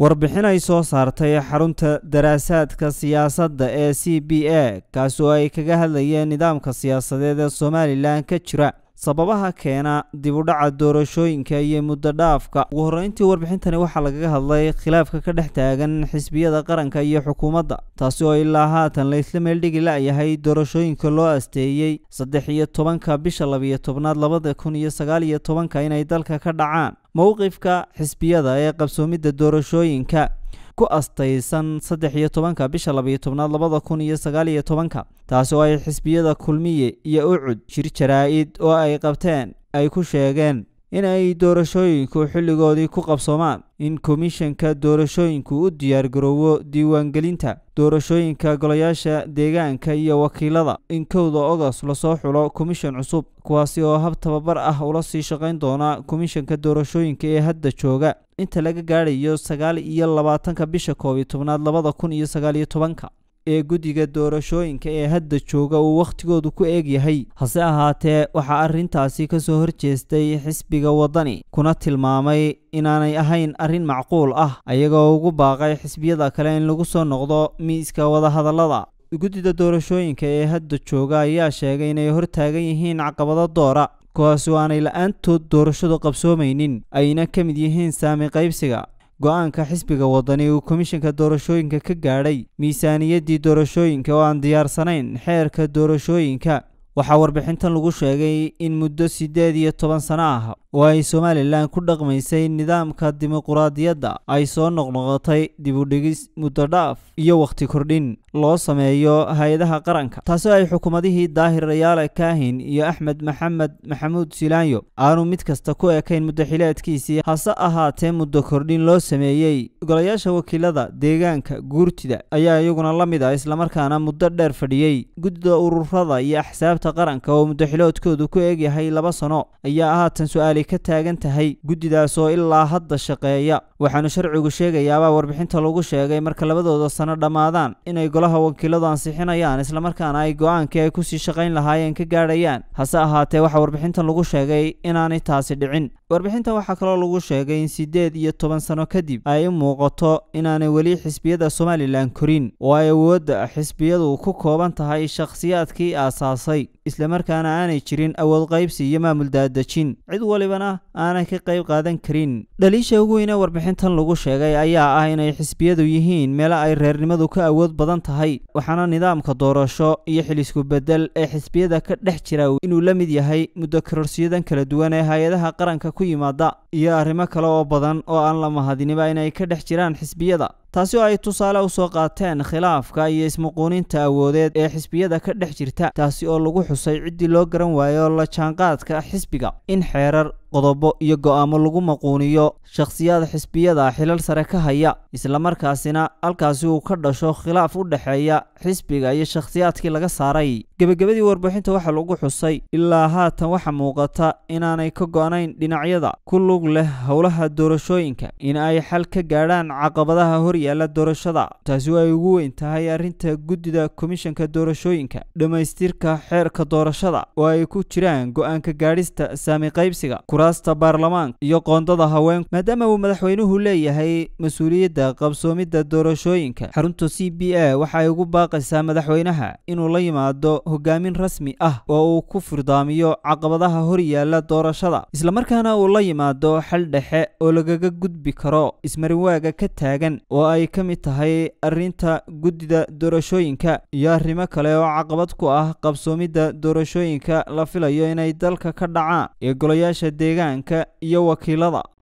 warbixin ay soo saartay xarunta daraasaadka siyaasadda ee c b a kaasoo ay kaga hadlayeen nidaamka siyaasadeed ee somalilan ka jira sababaha keena dibudhaca doorashooyinka iyo muddo dhaafka ugu horreyntii warbixintani waxaa lagaga hadlay khilaafka ka dhex taagan xisbiyada qaranka iyo xukuumadda taasi oo ilaa haatan la isla meeldhigi la'yahay doorashooyinka loo asteeyey saddex iyo tobanka bisha labiyo tobnaad labada kun iyo sagaal iyo tobanka inay dalka ka dhacaan mowqifka xisbiyada ee qabsoomidda doorashooyinka ku astaysan saddex iyo tobanka bisha labaiyo tobnaad labada kun iyo sagaal iyo tobanka taasi oo ay xisbiyada kulmiye iyo ucud shir jaraa oo ay qabteen ay ku sheegeen in ay doorashooyinku xilligoodii ku qabsoomaan in komishanka doorashooyinku u diyaar diyaargaroowo diiwaangelinta doorashooyinka golayaasha deegaanka iyo wakiilada in kowda ogost lasoo xulo komishan cusub kuwaasi oo hab tababar ah ula sii shaqayn doona komishanka doorashooyinka ee hadda jooga inta laga gaadhayo sagaal iyo labaatanka bisha koob iyo tobnaad labada kun iyo sagaal iyo tobanka ee guddiga doorashooyinka ee hadda jooga uu wakhtigoodu ku eegyahay hase ahaatee waxaa arrintaasi ka soo horjeestay xisbiga waddani kuna tilmaamay inaanay ahayn arrin macquul ah ayagoo ugu baaqay xisbiyada kale in lagu soo noqdo miiska wadahadallada guddida doorashooyinka ee hadda jooga ayaa sheegay inay hortaagan yihiin caqabado doora kuwaas aanay la-aantood doorashadu qabsoomaynin ayna ka mid yihiin saami qaybsiga go-aanka xisbiga waddani uu komishanka doorashooyinka ka gaadhay miisaaniyaddii doorashooyinka oo aan diyaarsanayn xeerka doorashooyinka waxaa warbixintan lagu sheegay in muddo siddeed iyo toban sano ah oo ay somalilan ku dhaqmaysay nidaamka dimuquraadiyadda ay soo noqnoqotay dib u dhigis dhaaf iyo wakhti kordhin loo sameeyo hay-adaha qaranka taasoo ay xukuumadihii daahir rayaale kaahin iyo axmed maxamed maxamuud silaanyo aanu mid kasta ku ekayn muddaxileedkiisii hase ahaatee muddo kordhin loo sameeyey golayaasha wakiilada deegaanka guurtida ayaa iyaguna la mid ah islamarkaana muddo dheer fadhiyey guddida ururada iyo axsaabta qaranka oo muddaxiloodkoodu ku egyahay laba sano ayaa haatan su'aali ka taagan tahay guddidaas oo ilaa hadda shaqeeya waxaanu sharcigu sheegayaabaa warbixinta lagu sheegay marka labadooda sano dhammaadaan inay golaha wakiiladu ansixinayaan islamarkaana ay go'aankii ay ku sii shaqayn lahaayeen ka gaadhayaan hase ahaatee waxaa warbixintan lagu sheegay inaanay taasi dhicin warbixintan waxaa kaloo lagu sheegay in siddeed iyo toban sano kadib ay u muuqato inaanay weli xisbiyada somalilan korin oo ay awoodda xisbiyadu ku kooban tahay shakhsiyaadkii aasaasay islamarkaana aanay jirin awood qaybsi iyo maamul daadejin cid walibana aanay ka qayb qaadan karin dhaliisha ugu weyne warbixin warbixintan lagu sheegay ayaa ah inay xisbiyadu yihiin meelo ay reernimadu ka awood badan tahay waxaana nidaamka doorasho iyo xilisku bedel ee xisbiyada ka dhex jira inuu la mid yahay muddo mudakarorsiyadan kala duwan ee hay-adaha qaranka ku yimaada iyo arrimo kale oo badan oo aan la mahadiniba inay ka dhex jiraan xisbiyada taasi oo ay tusaale usoo qaateen khilaafka iyo ismuquuninta awoodeed ee xisbiyada ka dhex jirta taasi oo lagu xusay ciddii loo garan waayo la jaanqaadka xisbiga in xeerar qodobo iyo go'aamo lagu maquuniyo shakhsiyada xisbiyada xilal sare ka haya islamarkaasina halkaasi uu ka dhasho khilaaf u dhexeeya xisbiga iyo shakhsiyaadkii laga saaray gebagabadii warbixinta waxaa lagu xusay ilaa haatan waxaa muuqata inaanay ka go'nayn dhinacyada ku lug leh howlaha doorashooyinka in ay xal ka gaadhaan caqabadaha hor yeela doorashada taasi way ugu weyn tahay arrinta guddida komishanka doorashooyinka dhammaystirka xeerka doorashada oo ay ku jiraan go'aanka aanka gaadhista saami qaybsiga kuraasta baarlamaanka iyo qoondada haween maadaama uu madaxweynuhu leeyahay mas-uuliyadda qabsoomidda doorashooyinka xarunta c b a waxa ay ugu baaqaysaa madaxweynaha inuu la yimaado hogaamin rasmi ah oo uu ku firdaamiyo caqabadaha hor yaala doorashada islamarkaana uu la yimaado xal dhexe oo lagaga gudbi karo ismarinwaaga ka taagan oo ay ka mid tahay arrinta guddida doorashooyinka iyo arrimo kale oo caqabad ku ah qabsoomidda doorashooyinka la filayo inay dalka ka dhacaan ee golayaasha deegaanka iyo wakiilada